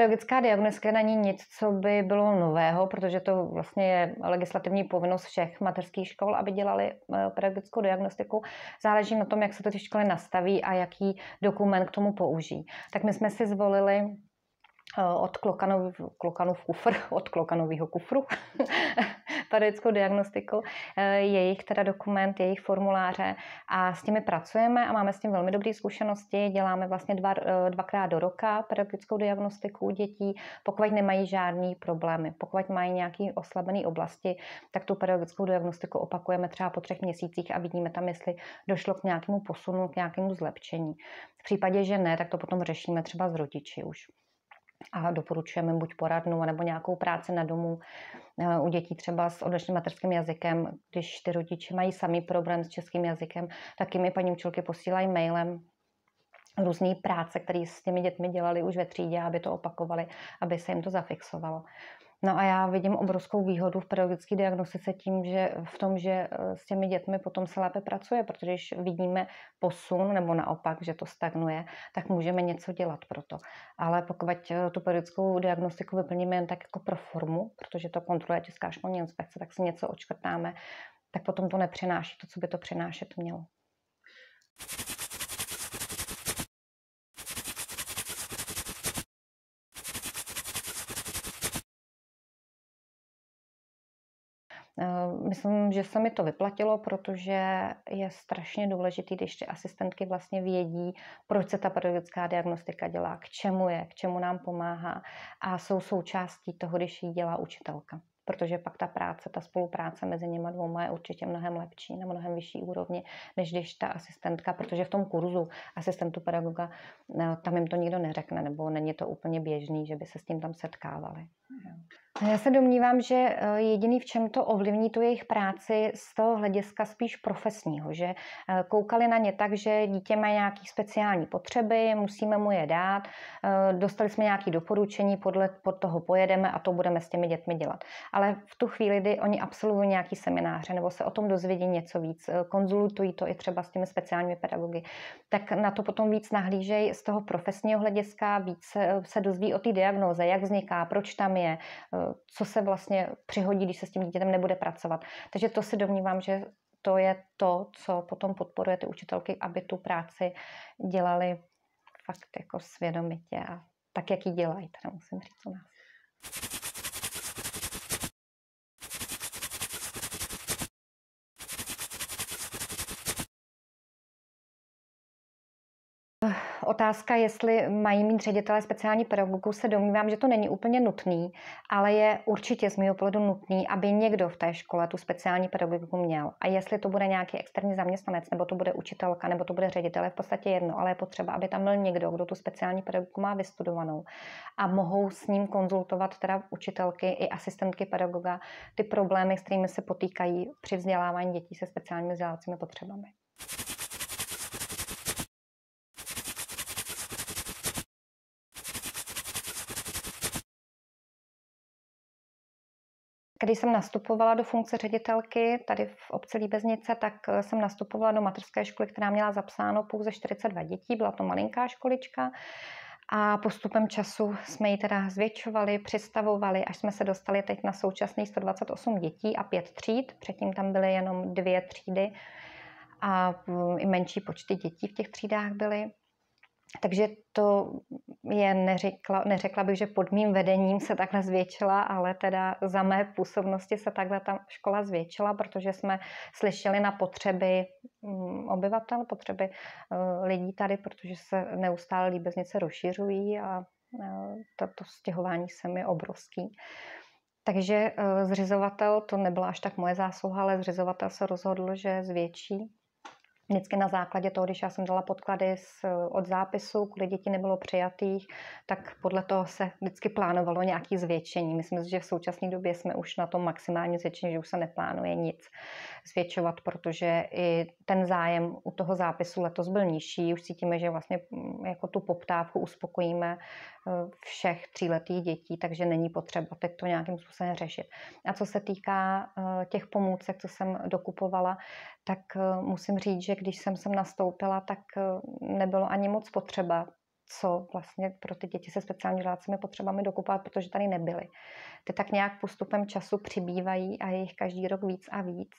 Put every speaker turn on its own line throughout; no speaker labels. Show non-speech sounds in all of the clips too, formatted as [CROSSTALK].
pedagogická diagnostika není nic, co by bylo nového, protože to vlastně je legislativní povinnost všech mateřských škol, aby dělali eh, pedagogickou diagnostiku. Záleží na tom, jak se to ty školy nastaví a jaký dokument k tomu použijí. Tak my jsme si zvolili Eh, od klokanov, klokanov kufr, [LAUGHS] od klokanového kufru, [LAUGHS] pedagogickou diagnostiku, eh, jejich teda dokument, jejich formuláře a s těmi pracujeme a máme s tím velmi dobré zkušenosti. Děláme vlastně dva, eh, dvakrát do roka pedagogickou diagnostiku u dětí, pokud nemají žádný problémy, pokud mají nějaké oslabené oblasti, tak tu pedagogickou diagnostiku opakujeme třeba po třech měsících a vidíme tam, jestli došlo k nějakému posunu, k nějakému zlepšení. V případě, že ne, tak to potom řešíme třeba s rodiči už a doporučujeme buď poradnu nebo nějakou práci na domu eh, u dětí třeba s odlišným materským jazykem. Když ty rodiče mají samý problém s českým jazykem, tak jim je paní učilky posílají mailem různé práce, které s těmi dětmi dělali už ve třídě, aby to opakovali, aby se jim to zafixovalo. No a já vidím obrovskou výhodu v pedagogické diagnostice tím, že v tom, že eh, s těmi dětmi potom se lépe pracuje, protože když vidíme posun nebo naopak, že to stagnuje, tak můžeme něco dělat pro to. Ale pokud eh, tu pedagogickou diagnostiku vyplníme jen tak jako pro formu, protože to kontroluje Česká školní inspekce, tak si něco očkrtáme, tak potom to nepřináší to, co by to přinášet mělo. Myslím, že se mi to vyplatilo, protože je strašně důležitý, když ty asistentky vlastně vědí, proč se ta pedagogická diagnostika dělá, k čemu je, k čemu nám pomáhá a jsou součástí toho, když ji dělá učitelka protože pak ta práce, ta spolupráce mezi něma dvouma je určitě mnohem lepší, na mnohem vyšší úrovni, než když ta asistentka, protože v tom kurzu asistentu pedagoga, eh, tam jim to nikdo neřekne, nebo není to úplně běžný, že by se s tím tam setkávali. Já se domnívám, že eh, jediný, v čem to ovlivní tu jejich práci, z toho hlediska spíš profesního, že eh, koukali na ně tak, že dítě má nějaké speciální potřeby, musíme mu je dát, eh, dostali jsme nějaké doporučení, podle pod toho pojedeme a to budeme s těmi dětmi dělat. Ale v tu chvíli, kdy oni absolvují nějaký semináře nebo se o tom dozvědí něco víc, konzultují to i třeba s těmi speciálními pedagogy, tak na to potom víc nahlížejí z toho profesního hlediska, víc se dozví o té diagnoze, jak vzniká, proč tam je, co se vlastně přihodí, když se s tím dítětem nebude pracovat. Takže to si domnívám, že to je to, co potom podporuje ty učitelky, aby tu práci dělali fakt jako svědomitě a tak, jak ji dělají, teda musím říct u nás. Ugh otázka, jestli mají mít ředitelé speciální pedagogů, se domnívám, že to není úplně nutný, ale je určitě z mého pohledu nutný, aby někdo v té škole tu speciální pedagogiku měl. A jestli to bude nějaký externí zaměstnanec, nebo to bude učitelka, nebo to bude ředitel, je v podstatě jedno, ale je potřeba, aby tam byl někdo, kdo tu speciální pedagogiku má vystudovanou. A mohou s ním konzultovat teda učitelky i asistentky pedagoga ty problémy, s kterými se potýkají při vzdělávání dětí se speciálními vzdělávacími potřebami. Když jsem nastupovala do funkce ředitelky tady v obci Líbeznice, tak eh, jsem nastupovala do materské školy, která měla zapsáno pouze 42 dětí, byla to malinká školička. A postupem času jsme ji teda zvětšovali, přistavovali, až jsme se dostali teď na současný 128 dětí a pět tříd. Předtím tam byly jenom dvě třídy a mm, i menší počty dětí v těch třídách byly. Takže to je, neřekla, neřekla bych, že pod mým vedením se takhle zvětšila, ale teda za mé působnosti se takhle ta škola zvětšila, protože jsme slyšeli na potřeby mm, obyvatel, potřeby eh, lidí tady, protože se neustále líbeznice rozšiřují a eh, to, to stěhování se mi obrovský. Takže eh, zřizovatel, to nebyla až tak moje zásluha, ale zřizovatel se rozhodl, že zvětší Vždycky na základě toho, když já jsem dala podklady z, od zápisu, kdy děti nebylo přijatých, tak podle toho se vždycky plánovalo nějaké zvětšení. Myslím si, že v současné době jsme už na tom maximálně zvětšení, že už se neplánuje nic zvětšovat, protože i ten zájem u toho zápisu letos byl nižší. Už cítíme, že vlastně mm, jako tu poptávku uspokojíme e, všech tříletých dětí, takže není potřeba teď to nějakým způsobem řešit. A co se týká e, těch pomůcek, co jsem dokupovala, tak e, musím říct, že když jsem sem nastoupila, tak nebylo ani moc potřeba co vlastně pro ty děti se speciálně žádacími potřebami dokupovat, protože tady nebyly. Ty tak nějak postupem času přibývají a je jich každý rok víc a víc.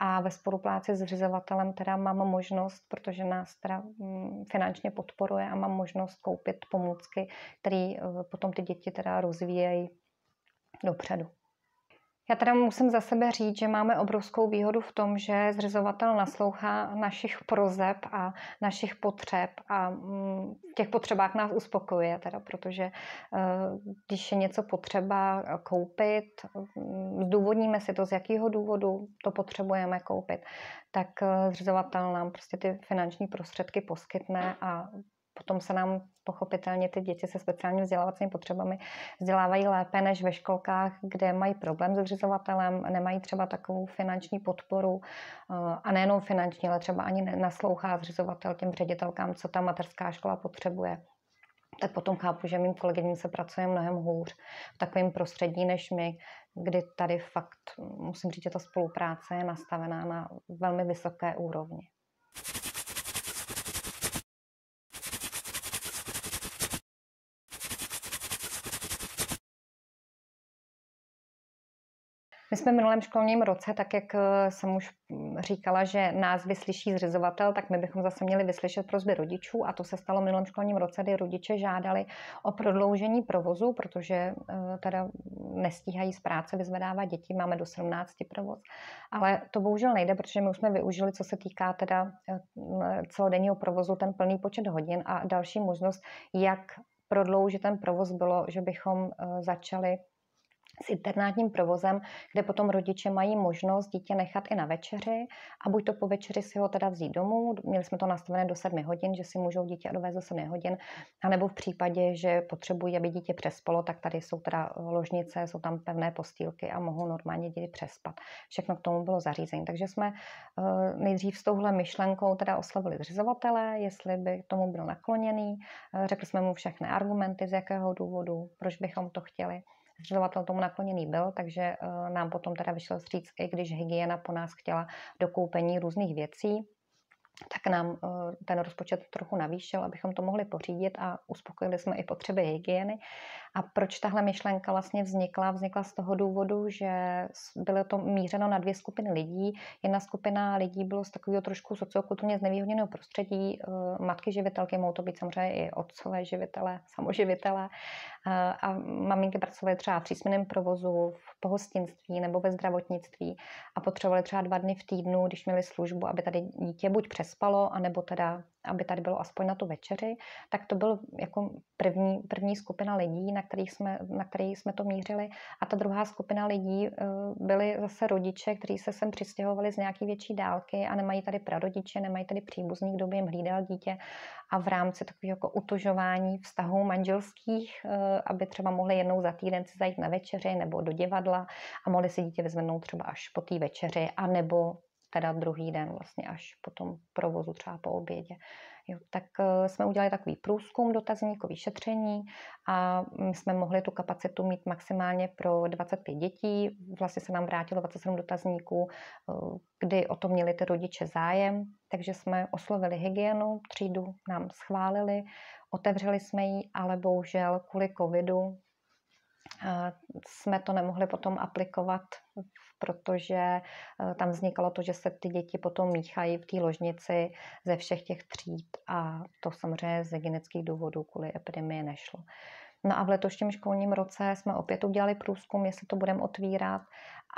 A ve spolupráci s řizovatelem teda mám možnost, protože nás teda mm, finančně podporuje a mám možnost koupit pomůcky, které eh, potom ty děti teda rozvíjejí dopředu. Já teda musím za sebe říct, že máme obrovskou výhodu v tom, že zřizovatel naslouchá našich prozeb a našich potřeb a mm, v těch potřebách nás uspokojuje, teda, protože eh, když je něco potřeba koupit, mm, zdůvodníme si to, z jakého důvodu to potřebujeme koupit, tak eh, zřizovatel nám prostě ty finanční prostředky poskytne a potom se nám pochopitelně ty děti se speciálně vzdělávacími potřebami vzdělávají lépe než ve školkách, kde mají problém s zřizovatelem, nemají třeba takovou finanční podporu eh, a nejenom finanční, ale třeba ani naslouchá zřizovatel těm ředitelkám, co ta materská škola potřebuje tak potom chápu, že mým kolegyním se pracuje mnohem hůř v takovém prostředí než my, kdy tady fakt, musím říct, že ta spolupráce je nastavená na velmi vysoké úrovni. My jsme v minulém školním roce, tak jak eh, jsem už mm, říkala, že nás vyslyší zřizovatel, tak my bychom zase měli vyslyšet prozby rodičů a to se stalo v minulém školním roce, kdy rodiče žádali o prodloužení provozu, protože eh, teda nestíhají z práce vyzvedávat děti, máme do 17 provoz. Ale to bohužel nejde, protože my už jsme využili, co se týká teda eh, mm, celodenního provozu, ten plný počet hodin a další možnost, jak prodloužit ten provoz bylo, že bychom začali s internátním provozem, kde potom rodiče mají možnost dítě nechat i na večeři a buď to po večeři si ho teda vzít domů, měli jsme to nastavené do 7 hodin, že si můžou dítě odvést do 7 hodin, anebo v případě, že potřebují, aby dítě přespalo, tak tady jsou teda ložnice, jsou tam pevné postýlky a mohou normálně děti přespat. Všechno k tomu bylo zařízení. Takže jsme eh, nejdřív s touhle myšlenkou teda oslovili zřizovatele, jestli by tomu byl nakloněný, eh, řekli jsme mu všechny argumenty, z jakého důvodu, proč bychom to chtěli zřizovatel tomu nakloněný byl, takže eh, nám potom teda vyšel říct, i když hygiena po nás chtěla dokoupení různých věcí tak nám eh, ten rozpočet trochu navýšil, abychom to mohli pořídit a uspokojili jsme i potřeby hygieny. A proč tahle myšlenka vlastně vznikla? Vznikla z toho důvodu, že bylo to mířeno na dvě skupiny lidí. Jedna skupina lidí bylo z takového trošku sociokulturně znevýhodněného prostředí. Eh, matky živitelky, mohou to být samozřejmě i otcové živitele, [LAUGHS] samoživitele. Eh, a maminky pracovaly třeba v třísměném provozu, v pohostinství nebo ve zdravotnictví a potřebovaly třeba dva dny v týdnu, když měli službu, aby tady dítě buď přes nespalo, anebo teda, aby tady bylo aspoň na tu večeři, tak to byl jako první, první skupina lidí, na, kterých jsme, na který jsme to mířili. A ta druhá skupina lidí eh, byli zase rodiče, kteří se sem přistěhovali z nějaký větší dálky a nemají tady prarodiče, nemají tady příbuzný, kdo by jim hlídal dítě. A v rámci takového jako utužování vztahů manželských, eh, aby třeba mohli jednou za týden si zajít na večeři nebo do divadla a mohli si dítě vyzvednout třeba až po té večeři, anebo teda druhý den vlastně až po tom provozu, třeba po obědě. Jo, tak eh, jsme udělali takový průzkum, dotazníkový šetření a mm, jsme mohli tu kapacitu mít maximálně pro 25 dětí. Vlastně se nám vrátilo 27 dotazníků, eh, kdy o to měli ty rodiče zájem, takže jsme oslovili hygienu, třídu nám schválili, otevřeli jsme ji, ale bohužel kvůli covidu jsme to nemohli potom aplikovat, protože eh, tam vznikalo to, že se ty děti potom míchají v té ložnici ze všech těch tříd a to samozřejmě z hygienických důvodů kvůli epidemii nešlo. No a v letošním školním roce jsme opět udělali průzkum, jestli to budeme otvírat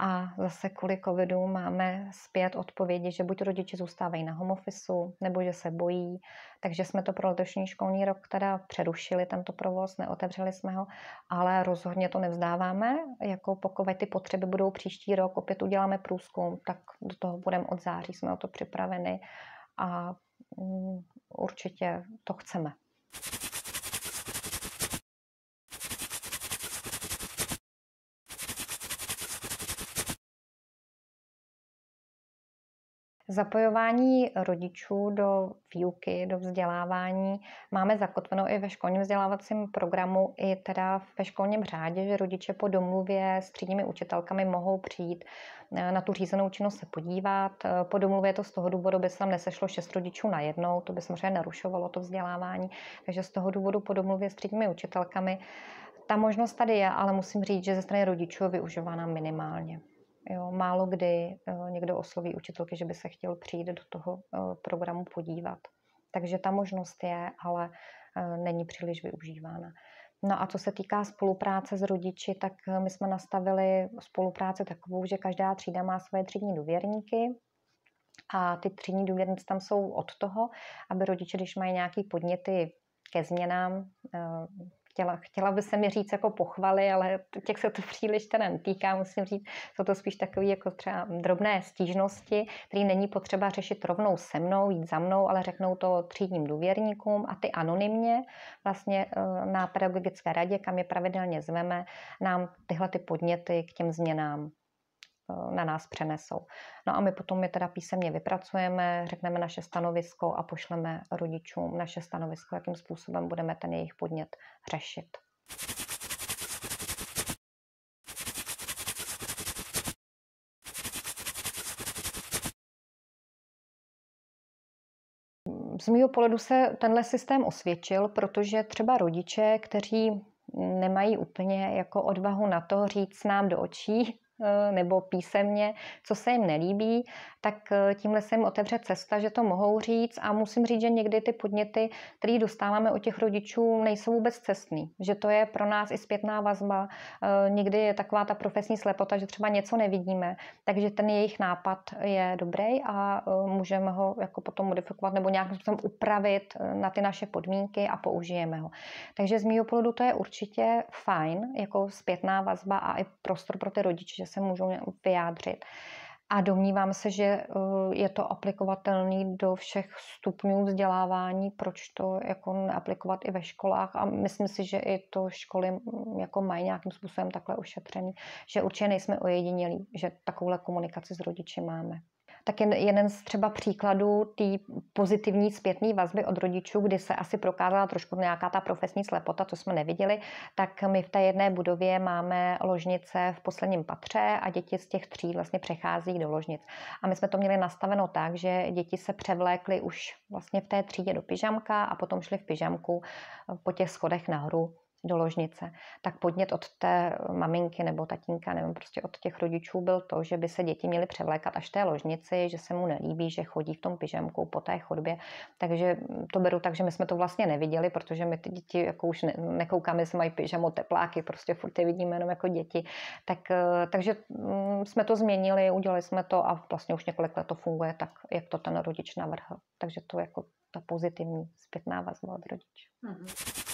a zase kvůli covidu máme zpět odpovědi, že buď rodiče zůstávají na home office, nebo že se bojí. Takže jsme to pro letošní školní rok teda přerušili tento provoz, neotevřeli jsme ho, ale rozhodně to nevzdáváme. Jako pokud ty potřeby budou příští rok, opět uděláme průzkum, tak do toho budeme od září, jsme o to připraveni a mm, určitě to chceme. Zapojování rodičů do výuky, do vzdělávání máme zakotveno i ve školním vzdělávacím programu, i teda ve školním řádě, že rodiče po domluvě s třídními učitelkami mohou přijít eh, na tu řízenou činnost se podívat. Eh, po domluvě to z toho důvodu by se tam nesešlo šest rodičů na jednou, to by samozřejmě narušovalo to vzdělávání, takže z toho důvodu po domluvě s třídními učitelkami ta možnost tady je, ale musím říct, že ze strany rodičů je využívána minimálně. Jo, málo kdy eh, někdo osloví učitelky, že by se chtěl přijít do toho eh, programu podívat. Takže ta možnost je, ale eh, není příliš využívána. No a co se týká spolupráce s rodiči, tak my jsme nastavili spolupráci takovou, že každá třída má svoje třídní důvěrníky, a ty třídní důvěrníci tam jsou od toho, aby rodiče, když mají nějaké podněty ke změnám, chtěla, chtěla by se mi říct jako pochvaly, ale těch se to příliš teda netýká, musím říct, jsou to spíš takové jako třeba drobné stížnosti, které není potřeba řešit rovnou se mnou, jít za mnou, ale řeknou to třídním důvěrníkům a ty anonymně vlastně eh, na pedagogické radě, kam je pravidelně zveme, nám tyhle ty podněty k těm změnám Eh, na nás přenesou. No a my potom je teda písemně vypracujeme, řekneme naše stanovisko a pošleme rodičům naše stanovisko, jakým způsobem budeme ten jejich podnět řešit. Z mého pohledu se tenhle systém osvědčil, protože třeba rodiče, kteří nemají úplně jako odvahu na to říct nám do očí, Eh, nebo písemně, co se jim nelíbí, tak eh, tímhle se jim otevře cesta, že to mohou říct a musím říct, že někdy ty podněty, které dostáváme od těch rodičů, nejsou vůbec cestný, že to je pro nás i zpětná vazba, eh, někdy je taková ta profesní slepota, že třeba něco nevidíme, takže ten jejich nápad je dobrý a můžeme ho jako potom modifikovat nebo nějakým způsobem upravit na ty naše podmínky a použijeme ho. Takže z mýho pohledu to je určitě fajn, jako zpětná vazba a i prostor pro ty rodiče, že se můžou vyjádřit. A domnívám se, že eh, je to aplikovatelný do všech stupňů vzdělávání, proč to jako aplikovat i ve školách. A myslím si, že i to školy jako mají nějakým způsobem takhle ošetřený, že určitě nejsme ojedinělí, že takovouhle komunikaci s rodiči máme tak jen, jeden z třeba příkladů té pozitivní zpětné vazby od rodičů, kdy se asi prokázala trošku nějaká ta profesní slepota, co jsme neviděli, tak my v té jedné budově máme ložnice v posledním patře a děti z těch tří vlastně přechází do ložnic. A my jsme to měli nastaveno tak, že děti se převlékly už vlastně v té třídě do pyžamka a potom šli v pyžamku po těch schodech nahoru do ložnice, tak podnět od té eh, maminky nebo tatínka, nevím, prostě od těch rodičů byl to, že by se děti měly převlékat až té ložnici, že se mu nelíbí, že chodí v tom pyžamku po té chodbě. Takže hm, to beru tak, že my jsme to vlastně neviděli, protože my ty děti jako už ne, nekoukáme, jestli mají pyžamo, tepláky, prostě furt je vidíme jenom jako děti. Tak, eh, takže hm, jsme to změnili, udělali jsme to a vlastně už několik let to funguje tak, jak to ten rodič navrhl. Takže to jako ta pozitivní zpětná vazba od rodičů. Mm-hmm.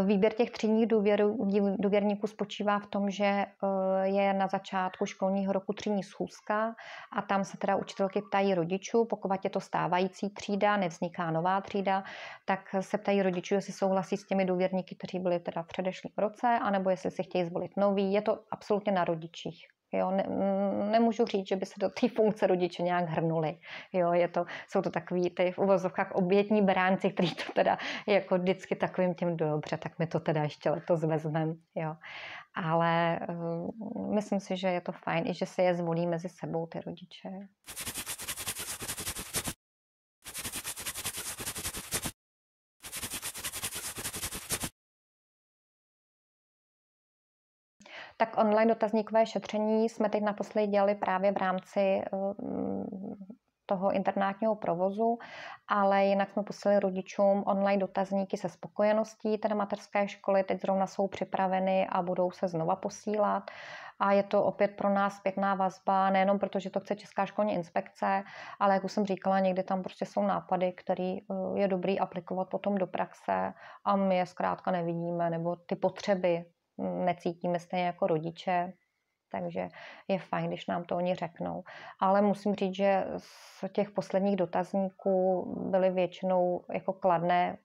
Eh, výběr těch třídních důvěru, důvěrníků spočívá v tom, že eh, je na začátku školního roku třídní schůzka a tam se teda učitelky ptají rodičů, pokud je to stávající třída, nevzniká nová třída, tak se ptají rodičů, jestli souhlasí s těmi důvěrníky, kteří byli teda v předešlém roce, anebo jestli si chtějí zvolit nový. Je to absolutně na rodičích. Jo, ne, mm, nemůžu říct, že by se do té funkce rodiče nějak hrnuli. Jo, je to, jsou to takový ty v uvozovkách obětní bránci, který to teda jako vždycky takovým tím dobře, tak my to teda ještě letos vezmeme. Jo. Ale uh, myslím si, že je to fajn i že se je zvolí mezi sebou ty rodiče. tak online dotazníkové šetření jsme teď naposledy dělali právě v rámci eh, toho internátního provozu, ale jinak jsme poslali rodičům online dotazníky se spokojeností té materské školy, teď zrovna jsou připraveny a budou se znova posílat. A je to opět pro nás pěkná vazba, nejenom protože to chce Česká školní inspekce, ale jak už jsem říkala, někdy tam prostě jsou nápady, které eh, je dobrý aplikovat potom do praxe a my je zkrátka nevidíme, nebo ty potřeby necítíme stejně jako rodiče, takže je fajn, když nám to oni řeknou. Ale musím říct, že z těch posledních dotazníků byly většinou jako kladné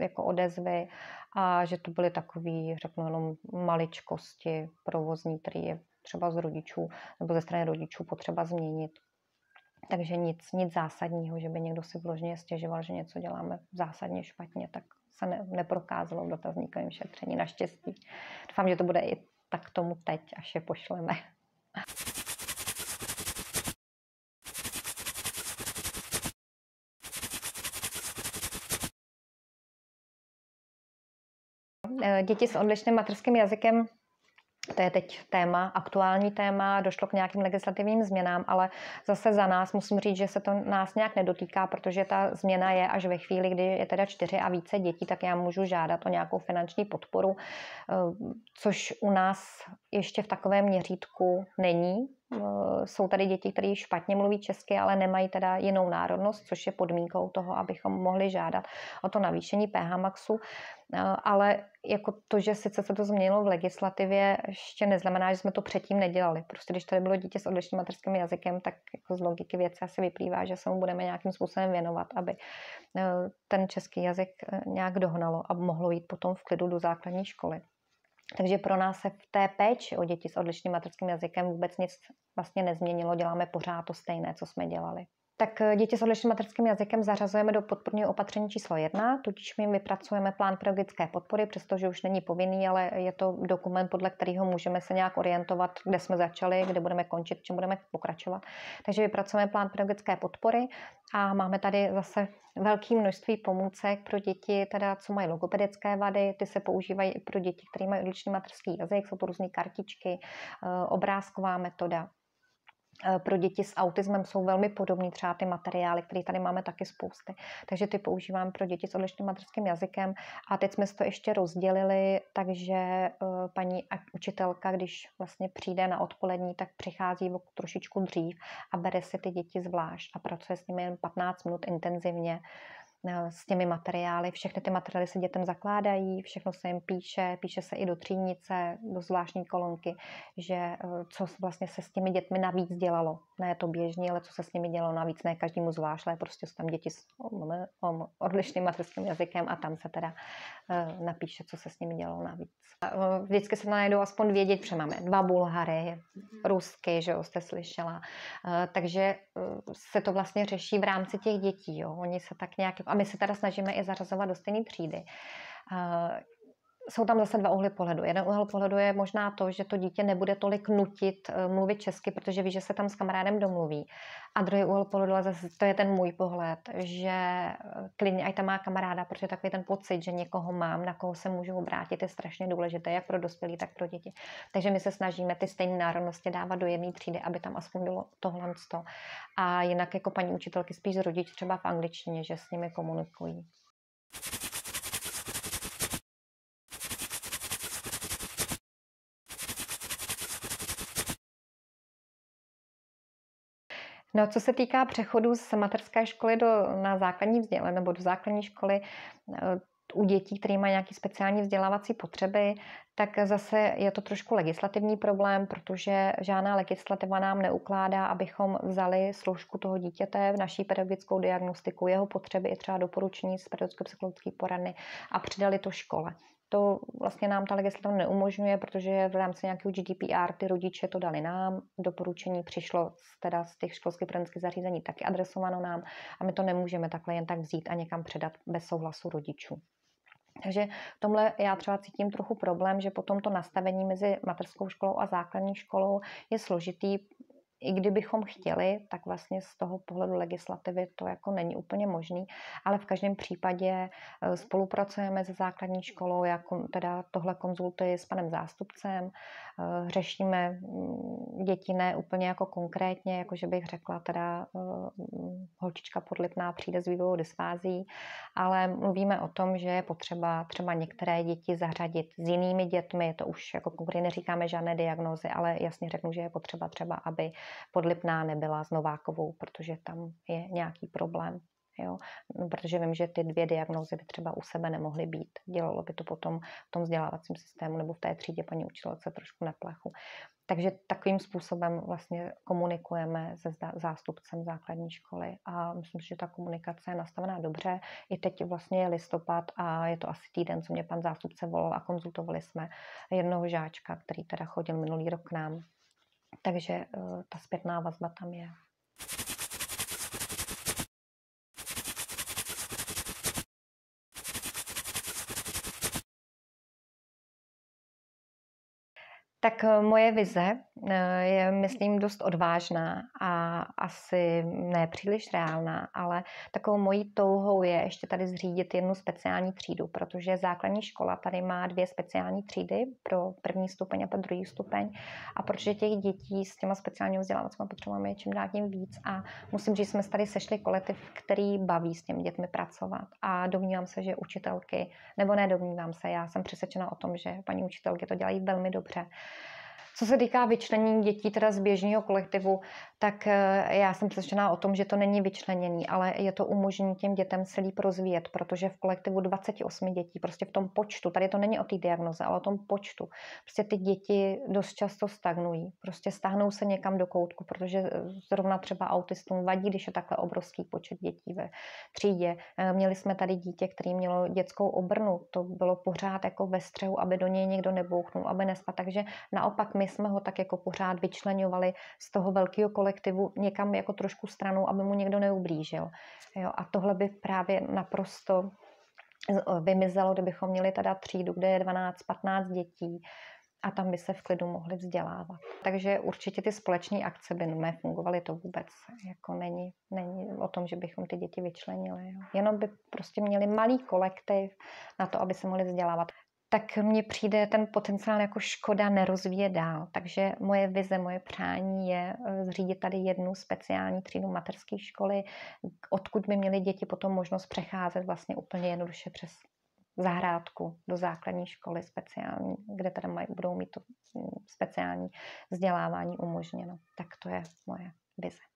jako odezvy a že to byly takové, řeknu jenom maličkosti provozní, které je třeba z rodičů nebo ze strany rodičů potřeba změnit. Takže nic, nic zásadního, že by někdo si vložně stěžoval, že něco děláme zásadně špatně, tak se ne, neprokázalo v dotazníkovém šetření, naštěstí. Doufám, že to bude i tak tomu teď, až je pošleme. Eh, děti s odlišným materským jazykem to je teď téma, aktuální téma, došlo k nějakým legislativním změnám, ale zase za nás musím říct, že se to nás nějak nedotýká, protože ta změna je až ve chvíli, kdy je teda čtyři a více dětí, tak já můžu žádat o nějakou finanční podporu, eh, což u nás ještě v takovém měřítku není, Eh, jsou tady děti, které špatně mluví česky, ale nemají teda jinou národnost, což je podmínkou toho, abychom mohli žádat o to navýšení pH maxu. Eh, ale jako to, že sice se to změnilo v legislativě, ještě neznamená, že jsme to předtím nedělali. Prostě když tady bylo dítě s odlišným materským jazykem, tak jako z logiky věci asi vyplývá, že se mu budeme nějakým způsobem věnovat, aby eh, ten český jazyk nějak dohnalo a mohlo jít potom v klidu do základní školy. Takže pro nás se v té péči o děti s odlišným materským jazykem vůbec nic vlastně nezměnilo, děláme pořád to stejné, co jsme dělali tak eh, děti s odlišným materským jazykem zařazujeme do podporního opatření číslo jedna, tudíž my vypracujeme plán pedagogické podpory, přestože už není povinný, ale je to dokument, podle kterého můžeme se nějak orientovat, kde jsme začali, kde budeme končit, čem budeme pokračovat. Takže vypracujeme plán pedagogické podpory a máme tady zase velké množství pomůcek pro děti, teda co mají logopedické vady, ty se používají pro děti, které mají odlišný materský jazyk, jsou to různé kartičky, eh, obrázková metoda, Eh, pro děti s autismem jsou velmi podobný třeba ty materiály, které tady máme taky spousty. Takže ty používám pro děti s odlišným materským jazykem a teď jsme to ještě rozdělili, takže eh, paní učitelka, když vlastně přijde na odpolední, tak přichází trošičku dřív a bere si ty děti zvlášť a pracuje s nimi jen 15 minut intenzivně Eh, s těmi materiály. Všechny ty materiály se dětem zakládají, všechno se jim píše, píše se i do třídnice, do zvláštní kolonky, že eh, co vlastně se s těmi dětmi navíc dělalo. Ne to běžně, ale co se s nimi dělalo navíc, ne každému zvlášť, ale prostě jsou tam děti s odlišným materským jazykem a tam se teda eh, napíše, co se s nimi dělalo navíc. Vždycky se najdou aspoň vědět že máme dva Bulhary, rusky, že jo, jste slyšela. Takže se to vlastně řeší v rámci těch dětí, jo. Oni se tak nějak a my se teda snažíme i zařazovat do stejné třídy. Eh, jsou tam zase dva úhly pohledu. Jeden úhel pohledu je možná to, že to dítě nebude tolik nutit eh, mluvit česky, protože ví, že se tam s kamarádem domluví. A druhý úhel pohledu, a zase to je ten můj pohled, že eh, klidně i tam má kamaráda, protože takový ten pocit, že někoho mám, na koho se můžu obrátit, je strašně důležité, jak pro dospělí, tak pro děti. Takže my se snažíme ty stejné národnosti dávat do jedné třídy, aby tam aspoň bylo tohle. A jinak jako paní učitelky spíš rodič třeba v angličtině, že s nimi komunikují. No, co se týká přechodu z materské školy do, na základní vzděle nebo do základní školy, eh, u dětí, které mají nějaké speciální vzdělávací potřeby, tak zase je to trošku legislativní problém, protože žádná legislativa nám neukládá, abychom vzali složku toho dítěte v naší pedagogickou diagnostiku, jeho potřeby i třeba doporučení z pedagogické psychologické poradny a přidali to škole to vlastně nám ta legislativa neumožňuje, protože v rámci nějakého GDPR ty rodiče to dali nám, doporučení přišlo z teda z těch školských poradenských zařízení taky adresováno nám a my to nemůžeme takhle jen tak vzít a někam předat bez souhlasu rodičů. Takže v tomhle já třeba cítím trochu problém, že potom to nastavení mezi materskou školou a základní školou je složitý, i kdybychom chtěli, tak vlastně z toho pohledu legislativy to jako není úplně možný, ale v každém případě eh, spolupracujeme se základní školou, já teda tohle konzultuji s panem zástupcem, eh, řešíme mm, děti ne úplně jako konkrétně, jako že bych řekla teda eh, holčička podlipná přijde s vývojovou dysfází, ale mluvíme o tom, že je potřeba třeba některé děti zařadit s jinými dětmi, to už jako konkrétně neříkáme žádné diagnózy, ale jasně řeknu, že je potřeba třeba, aby podlipná nebyla s Novákovou, protože tam je nějaký problém. Jo? No, protože vím, že ty dvě diagnózy by třeba u sebe nemohly být. Dělalo by to potom v tom vzdělávacím systému nebo v té třídě paní učitelce trošku na plechu. Takže takovým způsobem vlastně komunikujeme se zástupcem základní školy a myslím, že ta komunikace je nastavená dobře. I teď vlastně je listopad a je to asi týden, co mě pan zástupce volal a konzultovali jsme jednoho žáčka, který teda chodil minulý rok k nám takže eh, ta zpětná vazba tam je. Tak eh, moje vize eh, je, mhm. myslím, dost odvážná a asi ne příliš reálná, ale takovou mojí touhou je ještě tady zřídit jednu speciální třídu, protože základní škola tady má dvě speciální třídy pro první stupeň a pro druhý stupeň a protože těch dětí s těma speciálními vzdělávacími potřebami je čím dál tím víc a musím říct, že jsme tady sešli kolektiv, který baví s těmi dětmi pracovat a domnívám se, že učitelky, nebo ne domnívám se, já jsem přesvědčena o tom, že paní učitelky to dělají velmi dobře co se týká vyčlenění dětí teda z běžného kolektivu, tak e, já jsem přesvědčená o tom, že to není vyčlenění, ale je to umožnění těm dětem se líp rozvíjet, protože v kolektivu 28 dětí, prostě v tom počtu, tady to není o té diagnoze, ale o tom počtu, prostě ty děti dost často stagnují, prostě stáhnou se někam do koutku, protože e, zrovna třeba autistům vadí, když je takhle obrovský počet dětí ve třídě. E, měli jsme tady dítě, které mělo dětskou obrnu, to bylo pořád jako ve střehu, aby do něj někdo nebouchnul, aby nespat, takže naopak my jsme ho tak jako pořád vyčlenovali z toho velkého kolektivu kolektivu někam jako trošku stranou, aby mu někdo neublížil. Jo, a tohle by právě naprosto eh, vymizelo, kdybychom měli teda třídu, kde je 12-15 dětí a tam by se v klidu mohli vzdělávat. Takže určitě ty společní akce by fungovaly to vůbec. Jako není, není o tom, že bychom ty děti vyčlenili. Jo. Jenom by prostě měli malý kolektiv na to, aby se mohli vzdělávat tak mně přijde ten potenciál jako škoda nerozvíjet dál. Takže moje vize, moje přání je eh, zřídit tady jednu speciální třídu materské školy, odkud by měly děti potom možnost přecházet vlastně úplně jednoduše přes zahrádku do základní školy speciální, kde teda maj, budou mít to mm, speciální vzdělávání umožněno. Tak to je moje vize.